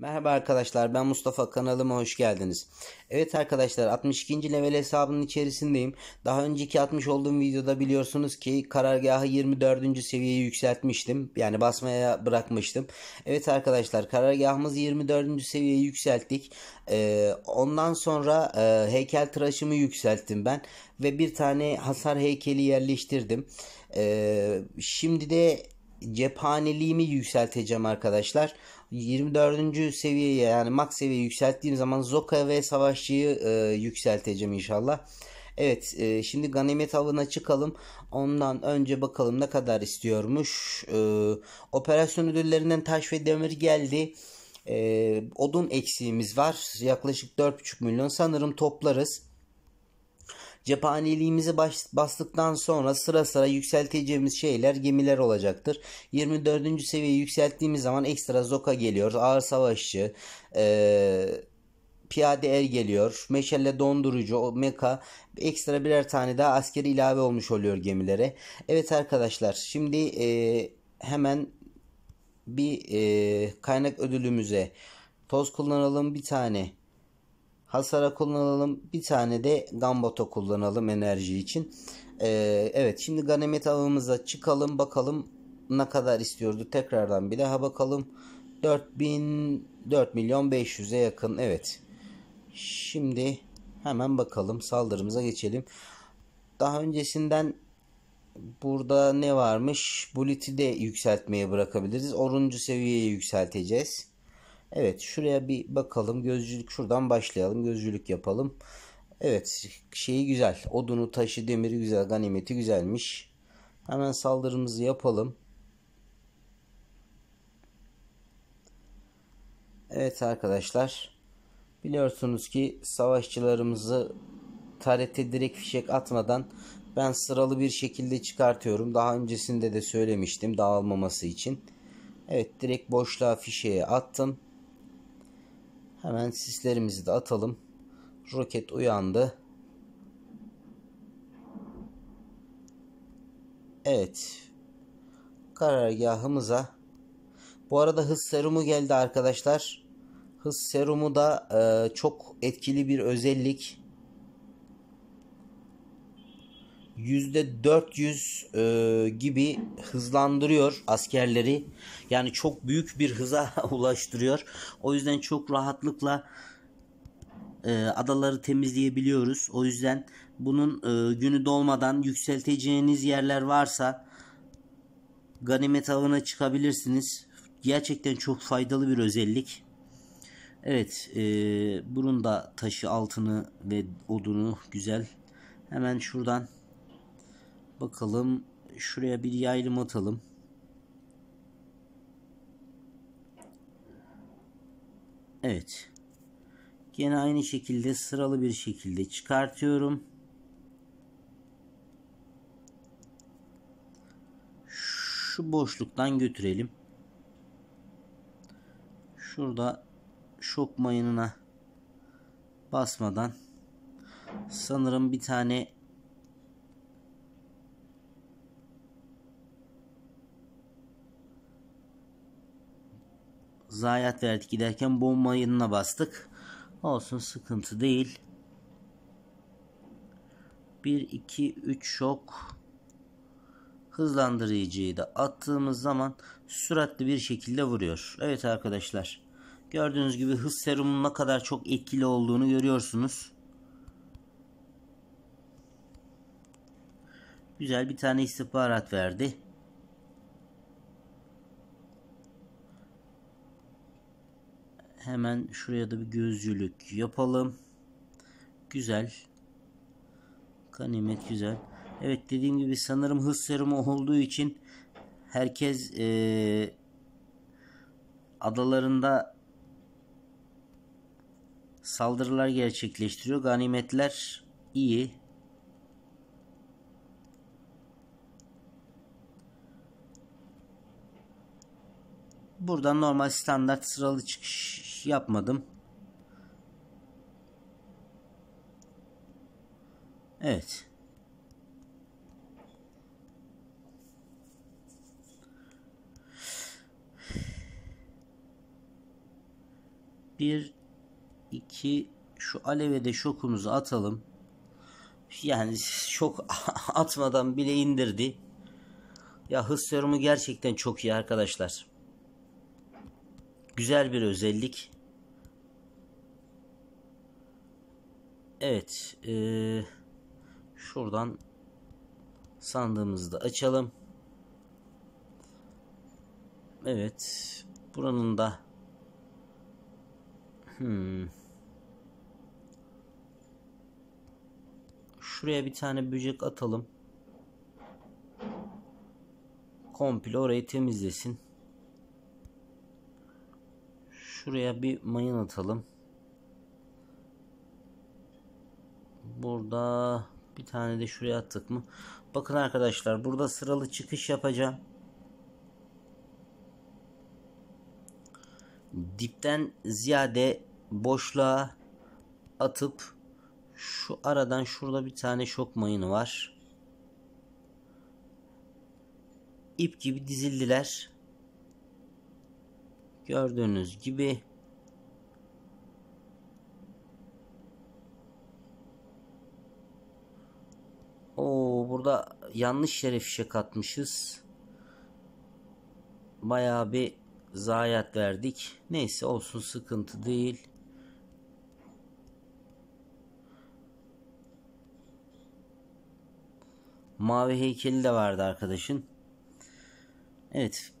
Merhaba arkadaşlar ben Mustafa kanalıma hoş geldiniz. Evet arkadaşlar 62. level hesabının içerisindeyim. Daha önceki atmış olduğum videoda biliyorsunuz ki karargahı 24. seviyeye yükseltmiştim. Yani basmaya bırakmıştım. Evet arkadaşlar karargahımızı 24. seviyeye yükselttik. Ee, ondan sonra e, heykel tıraşımı yükselttim ben. Ve bir tane hasar heykeli yerleştirdim. Ee, şimdi de cephaneliğimi yükselteceğim arkadaşlar. Arkadaşlar 24. seviyeye yani max seviyeye yükselttiğim zaman Zoka ve Savaşçı'yı e, yükselteceğim inşallah. Evet e, şimdi ganimet avına çıkalım. Ondan önce bakalım ne kadar istiyormuş. E, operasyon ödüllerinden taş ve demir geldi. E, odun eksiğimiz var. Yaklaşık 4,5 milyon sanırım toplarız. Cephaneliğimizi bastıktan sonra sıra sıra yükselteceğimiz şeyler gemiler olacaktır. 24. seviyeyi yükselttiğimiz zaman ekstra zoka geliyor. Ağır savaşçı, ee, piyade er geliyor. Meşale dondurucu, meka ekstra birer tane daha askeri ilave olmuş oluyor gemilere. Evet arkadaşlar şimdi e, hemen bir e, kaynak ödülümüze toz kullanalım bir tane Hasara kullanalım. Bir tane de Gambot'a kullanalım enerji için. Ee, evet şimdi ganimet avımıza çıkalım bakalım ne kadar istiyordu. Tekrardan bir daha bakalım. 4000 4 milyon 500'e yakın evet. Şimdi hemen bakalım saldırımıza geçelim. Daha öncesinden burada ne varmış? Bulit'i de yükseltmeye bırakabiliriz. 10. seviyeye yükselteceğiz. Evet şuraya bir bakalım. Gözcülük şuradan başlayalım. Gözcülük yapalım. Evet şeyi güzel. Odunu, taşı, demiri güzel. Ganimeti güzelmiş. Hemen saldırımızı yapalım. Evet arkadaşlar. Biliyorsunuz ki savaşçılarımızı tarete direkt fişek atmadan ben sıralı bir şekilde çıkartıyorum. Daha öncesinde de söylemiştim dağılmaması için. Evet direkt boşluğa fişeği attım. Hemen sislerimizi de atalım. Roket uyandı. Evet. Karargahımıza. Bu arada hız serumu geldi arkadaşlar. Hız serumu da e, çok etkili bir özellik. %400 e, gibi hızlandırıyor askerleri. Yani çok büyük bir hıza ulaştırıyor. O yüzden çok rahatlıkla e, adaları temizleyebiliyoruz. O yüzden bunun e, günü dolmadan yükselteceğiniz yerler varsa ganimet avına çıkabilirsiniz. Gerçekten çok faydalı bir özellik. Evet e, bunun da taşı altını ve odunu güzel. Hemen şuradan Bakalım şuraya bir yaylım atalım. Evet. Gene aynı şekilde sıralı bir şekilde çıkartıyorum. Şu boşluktan götürelim. Şurada şok mayınına basmadan sanırım bir tane zayiat verdik giderken bomba yanına bastık. Olsun sıkıntı değil. 1, 2, 3 şok hızlandırıcıyı da attığımız zaman süratli bir şekilde vuruyor. Evet arkadaşlar gördüğünüz gibi hız serumunun ne kadar çok etkili olduğunu görüyorsunuz. Güzel bir tane istihbarat verdi. Hemen şuraya da bir gözcülük yapalım. Güzel. Kanimet güzel. Evet dediğim gibi sanırım hız serumu olduğu için herkes ee, adalarında saldırılar gerçekleştiriyor. Ganimetler iyi. Burada normal standart sıralı çıkış yapmadım. Evet. Bir, iki, şu aleve de şokumuzu atalım. Yani şok atmadan bile indirdi. Ya hız serumu gerçekten çok iyi arkadaşlar. Güzel bir özellik. Evet. Ee, şuradan sandığımızı da açalım. Evet. Buranın da hmm. Şuraya bir tane böcek atalım. Komple orayı temizlesin. Şuraya bir mayın atalım. Burada bir tane de şuraya attık mı? Bakın arkadaşlar burada sıralı çıkış yapacağım. Dipten ziyade boşluğa atıp şu aradan şurada bir tane şok mayını var. İp gibi dizildiler. Gördüğünüz gibi o burada yanlış yere fişek atmışız. Bayağı bir zayiat verdik. Neyse olsun sıkıntı değil. Mavi heykeli de vardı arkadaşın. Evet.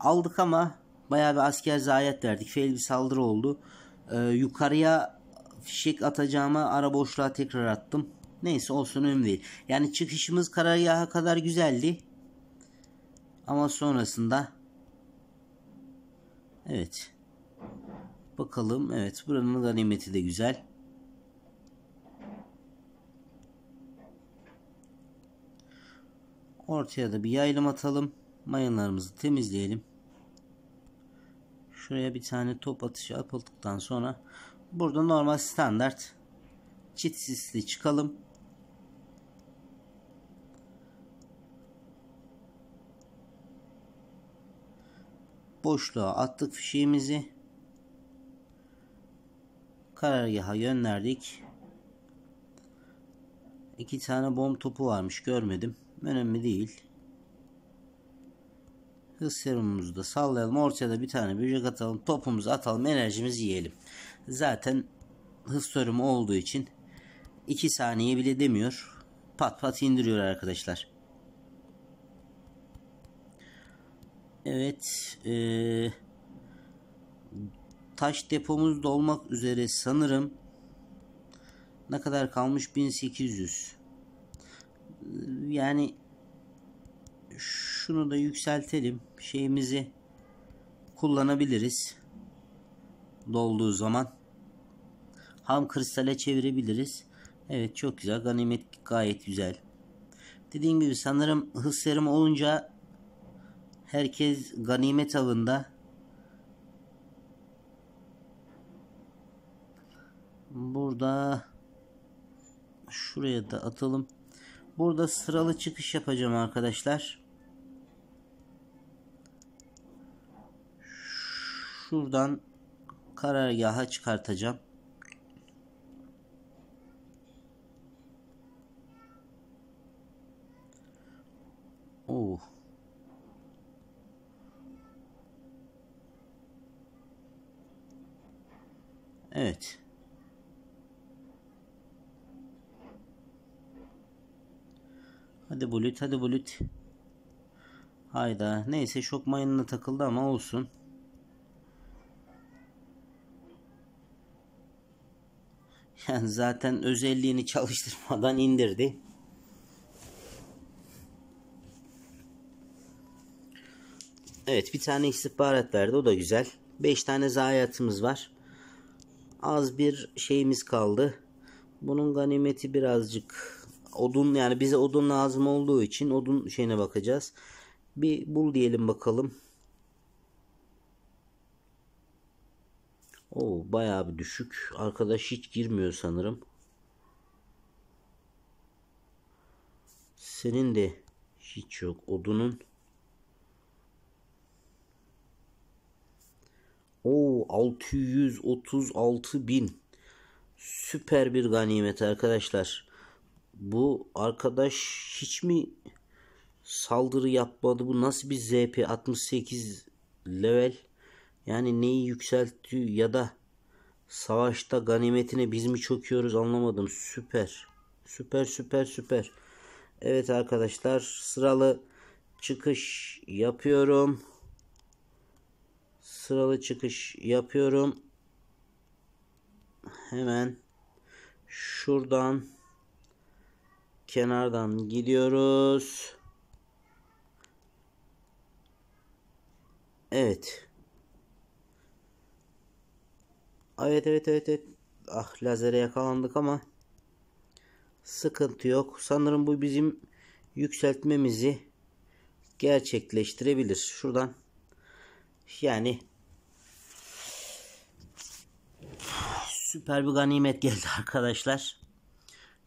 Aldık ama bayağı bir asker zayiat verdik. Fail bir saldırı oldu. Ee, yukarıya fişek atacağıma ara boşluğa tekrar attım. Neyse olsun önemli değil. Yani çıkışımız karargaha kadar güzeldi. Ama sonrasında Evet. Bakalım. Evet. Buranın ganimeti de güzel. Ortaya da bir yaylım atalım. Mayınlarımızı temizleyelim. Şuraya bir tane top atışı atıldıktan sonra burada normal standart çit sisli çıkalım. Boşluğa attık fişeğimizi. Karargaha yönlerdik. İki tane bomb topu varmış görmedim. Önemli değil. Hız serumumuzu da sallayalım. Ortaya da bir tane böcek atalım. Topumuzu atalım. Enerjimizi yiyelim. Zaten hız serumu olduğu için 2 saniye bile demiyor. Pat pat indiriyor arkadaşlar. Evet. Ee, taş depomuz dolmak üzere sanırım. Ne kadar kalmış? 1800. Yani şu şunu da yükseltelim. Şeyimizi kullanabiliriz. Dolduğu zaman. Ham kristale çevirebiliriz. Evet çok güzel. Ganimet gayet güzel. Dediğim gibi sanırım hız olunca herkes ganimet avında. Burada şuraya da atalım. Burada sıralı çıkış yapacağım arkadaşlar. şuradan karargaha çıkartacağım. Oh. Evet. Hadi bulut hadi bulut. Hayda neyse şok mayınına takıldı ama olsun. Yani zaten özelliğini çalıştırmadan indirdi. Evet bir tane istihbarat verdi o da güzel. 5 tane zayiatımız var. Az bir şeyimiz kaldı. Bunun ganimeti birazcık odun yani bize odun lazım olduğu için odun şeyine bakacağız. Bir bul diyelim bakalım. O bayağı bir düşük. Arkadaş hiç girmiyor sanırım. Senin de hiç yok. Odunun. o 636 bin. Süper bir ganimet arkadaşlar. Bu arkadaş hiç mi saldırı yapmadı? Bu nasıl bir ZP 68 level? Yani neyi yükseltti ya da savaşta ganimetine biz mi çöküyoruz anlamadım. Süper. Süper süper süper. Evet arkadaşlar sıralı çıkış yapıyorum. Sıralı çıkış yapıyorum. Hemen şuradan kenardan gidiyoruz. Evet. Evet evet evet evet. Ah lazere yakalandık ama sıkıntı yok. Sanırım bu bizim yükseltmemizi gerçekleştirebilir. Şuradan yani süper bir ganimet geldi arkadaşlar.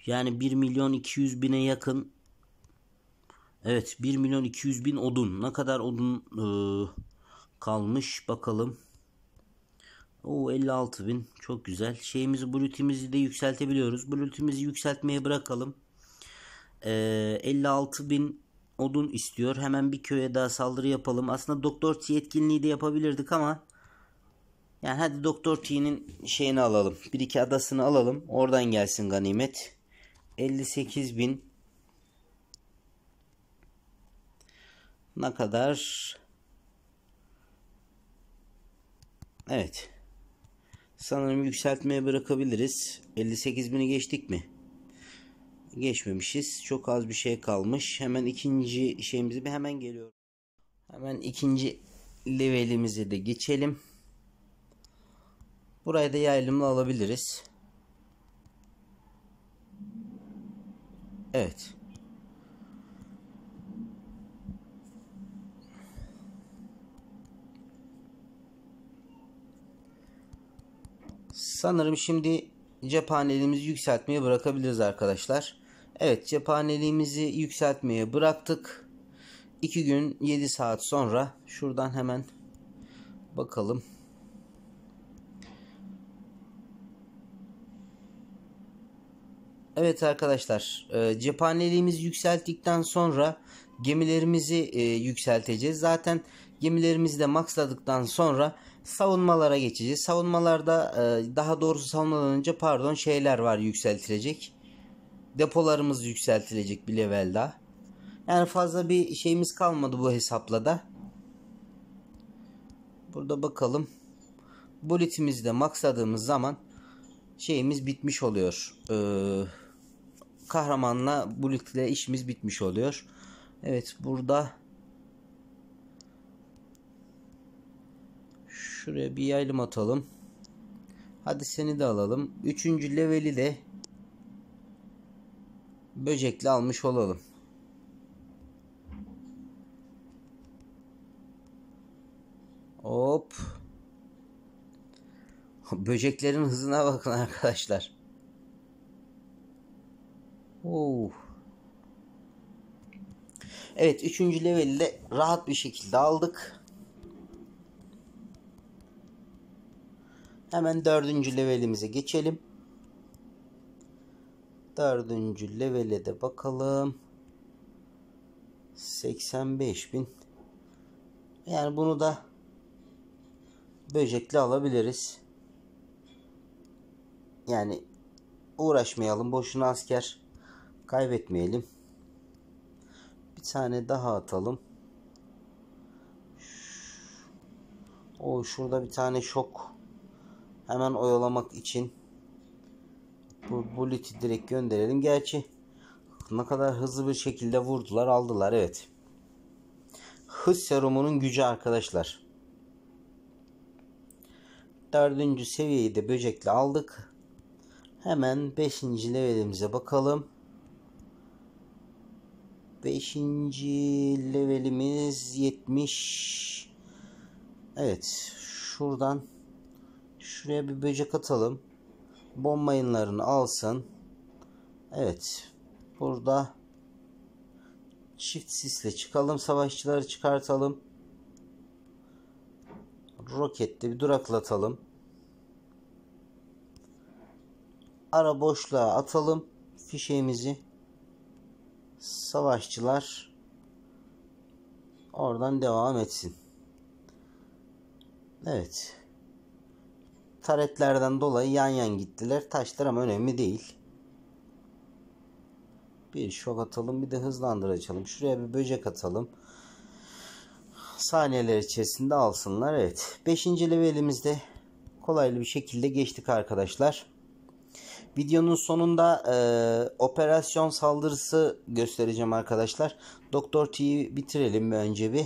Yani 1 milyon 200 bine yakın Evet 1 milyon 200 bin odun. Ne kadar odun e, kalmış bakalım. O 56 bin çok güzel. Şeyimizi blutimizi de yükseltebiliyoruz. Blutimizi yükseltmeye bırakalım. Ee, 56 bin odun istiyor. Hemen bir köye daha saldırı yapalım. Aslında Doktor T yetkinliği de yapabilirdik ama yani hadi Doktor T'nin şeyini alalım. Bir iki adasını alalım. Oradan gelsin ganimet. 58 bin ne kadar? Evet. Sanırım yükseltmeye bırakabiliriz. 58.000'i geçtik mi? Geçmemişiz. Çok az bir şey kalmış. Hemen ikinci şeyimizi bir hemen geliyorum. Hemen ikinci levelimizi de geçelim. Burayı da yaylımla alabiliriz. Evet. Sanırım şimdi cephaneliğimizi yükseltmeye bırakabiliriz arkadaşlar. Evet cephaneliğimizi yükseltmeye bıraktık. 2 gün 7 saat sonra şuradan hemen bakalım. Evet arkadaşlar e, cephaneliğimizi yükselttikten sonra gemilerimizi e, yükselteceğiz. Zaten Gemilerimizi de maxladıktan sonra savunmalara geçeceğiz. Savunmalarda e, daha doğrusu savunmadan önce pardon şeyler var yükseltilecek. Depolarımız yükseltilecek bir level daha. Yani fazla bir şeyimiz kalmadı bu hesapla da. Burada bakalım. Bulletimizi de maxladığımız zaman şeyimiz bitmiş oluyor. Ee, kahramanla bullet ile işimiz bitmiş oluyor. Evet burada Şuraya bir yaylım atalım. Hadi seni de alalım. Üçüncü leveli de böcekli almış olalım. Hop. Böceklerin hızına bakın arkadaşlar. Oh. Evet üçüncü leveli de rahat bir şekilde aldık. Hemen dördüncü levelimize geçelim. Dördüncü levele de bakalım. 85 bin. Yani bunu da böcekli alabiliriz. Yani uğraşmayalım. Boşuna asker kaybetmeyelim. Bir tane daha atalım. O şurada bir tane şok Hemen oyalamak için bu bullet'i direkt gönderelim. Gerçi ne kadar hızlı bir şekilde vurdular aldılar evet. Hız serumunun gücü arkadaşlar. Dördüncü seviyeyi de böcekle aldık. Hemen beşinci levelimize bakalım. Beşinci levelimiz yetmiş. Evet şuradan Şuraya bir böcek atalım. Bomba yayınlarını alsın. Evet. Burada çift sisle çıkalım. Savaşçıları çıkartalım. Rokette bir duraklatalım. Ara boşluğa atalım fişeğimizi. Savaşçılar oradan devam etsin. Evet taretlerden dolayı yan yan gittiler. Taşlar ama önemli değil. Bir şok atalım bir de hızlandır açalım. Şuraya bir böcek atalım. Saniyeler içerisinde alsınlar. Evet. Beşinci levelimizde kolaylı bir şekilde geçtik arkadaşlar. Videonun sonunda e, operasyon saldırısı göstereceğim arkadaşlar. Doktor T'yi bitirelim önce bir.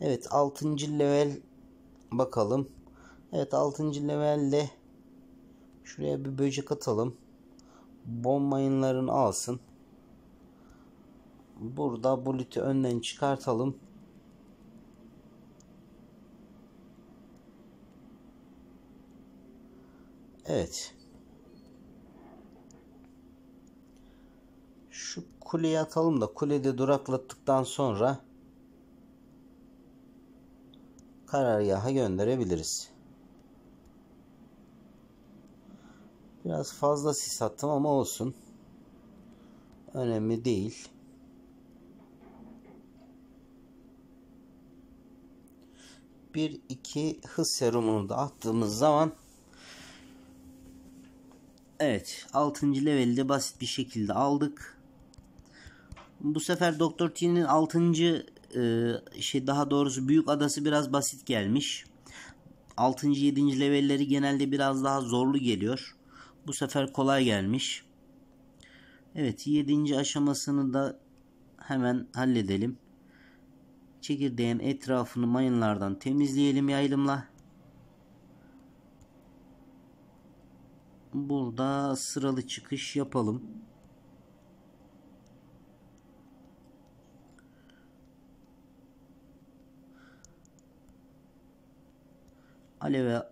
Evet altıncı level bakalım. Evet 6. levelde şuraya bir böcek atalım. Bomb alsın. Burada bullet'i önden çıkartalım. Evet. Şu kuleye atalım da kulede duraklattıktan sonra karar gönderebiliriz. Biraz fazla sis attım ama olsun. Önemli değil. Bir iki hız serumunu da attığımız zaman Evet 6. levelde basit bir şekilde aldık. Bu sefer Doktor T'nin 6. E, şey daha doğrusu büyük adası biraz basit gelmiş. 6. 7. levelleri genelde biraz daha zorlu geliyor. Bu sefer kolay gelmiş. Evet 7. aşamasını da hemen halledelim. Çekirdeğin etrafını mayınlardan temizleyelim yaylımla. Burada sıralı çıkış yapalım. Aleve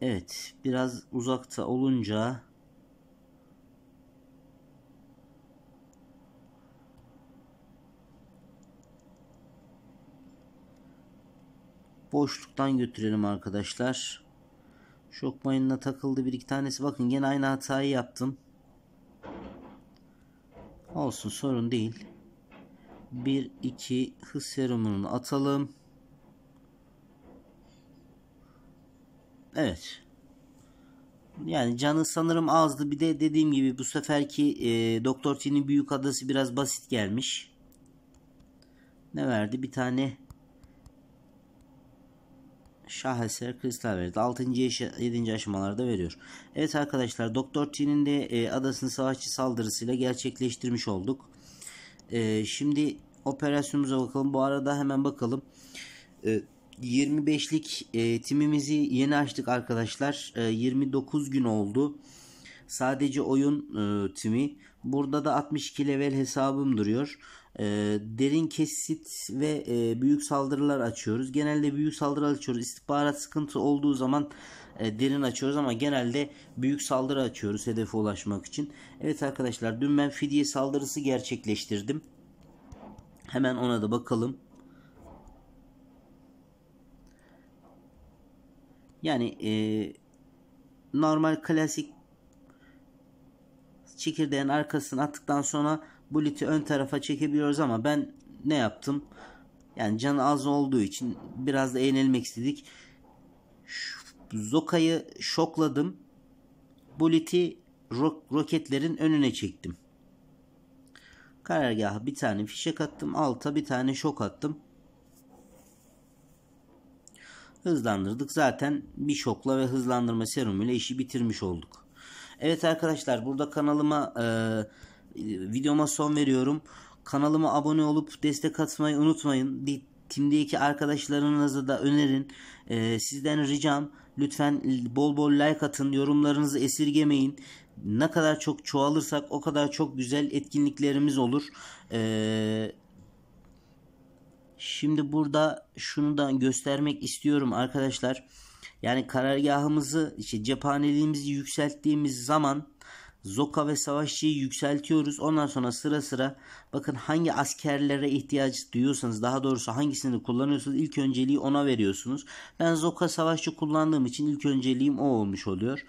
Evet biraz uzakta olunca boşluktan götürelim arkadaşlar. Şok mayınına takıldı bir iki tanesi. Bakın gene aynı hatayı yaptım. Olsun sorun değil. 1-2 hız serumunun atalım. Evet. Yani canı sanırım azdı. Bir de dediğim gibi bu seferki e, Doktor T'nin büyük adası biraz basit gelmiş. Ne verdi? Bir tane şaheser kristal verdi. 6. 7. aşamalarda veriyor. Evet arkadaşlar Doktor T'nin de e, adasının savaşçı saldırısıyla gerçekleştirmiş olduk. E, şimdi operasyonumuza bakalım. Bu arada hemen bakalım. E, 25'lik e, timimizi yeni açtık arkadaşlar. E, 29 gün oldu. Sadece oyun e, timi. Burada da 62 level hesabım duruyor. E, derin kesit ve e, büyük saldırılar açıyoruz. Genelde büyük saldırı açıyoruz. İstihbarat sıkıntı olduğu zaman e, derin açıyoruz ama genelde büyük saldırı açıyoruz hedefe ulaşmak için. Evet arkadaşlar dün ben fidye saldırısı gerçekleştirdim. Hemen ona da bakalım. Yani e, normal klasik çekirdeğin arkasını attıktan sonra bu ön tarafa çekebiliyoruz ama ben ne yaptım? Yani canı az olduğu için biraz da eğlenmek istedik. Zoka'yı şokladım. Bu ro- roketlerin önüne çektim. Karargaha bir tane fişek attım. Alta bir tane şok attım hızlandırdık. Zaten bir şokla ve hızlandırma ile işi bitirmiş olduk. Evet arkadaşlar burada kanalıma e, videoma son veriyorum. Kanalıma abone olup destek atmayı unutmayın. Tim'deki arkadaşlarınıza da önerin. E, sizden ricam lütfen bol bol like atın. Yorumlarınızı esirgemeyin. Ne kadar çok çoğalırsak o kadar çok güzel etkinliklerimiz olur. Eee Şimdi burada şunu da göstermek istiyorum arkadaşlar. Yani karargahımızı işte cephaneliğimizi yükselttiğimiz zaman Zoka ve savaşçıyı yükseltiyoruz. Ondan sonra sıra sıra bakın hangi askerlere ihtiyaç duyuyorsanız daha doğrusu hangisini kullanıyorsanız ilk önceliği ona veriyorsunuz. Ben Zoka savaşçı kullandığım için ilk önceliğim o olmuş oluyor.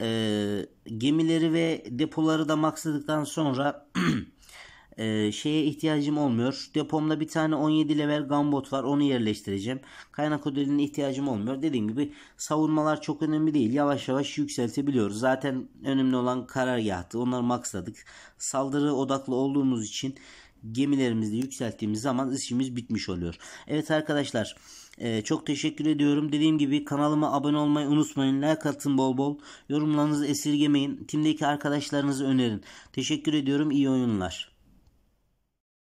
Ee, gemileri ve depoları da maxladıktan sonra e, şeye ihtiyacım olmuyor. Depomda bir tane 17 level gambot var. Onu yerleştireceğim. Kaynak ödeline ihtiyacım olmuyor. Dediğim gibi savunmalar çok önemli değil. Yavaş yavaş yükseltebiliyoruz. Zaten önemli olan karargahtı. Onları maksadık. Saldırı odaklı olduğumuz için gemilerimizi yükselttiğimiz zaman işimiz bitmiş oluyor. Evet arkadaşlar ee, çok teşekkür ediyorum. Dediğim gibi kanalıma abone olmayı unutmayın. Like atın bol bol. Yorumlarınızı esirgemeyin. Timdeki arkadaşlarınızı önerin. Teşekkür ediyorum. İyi oyunlar.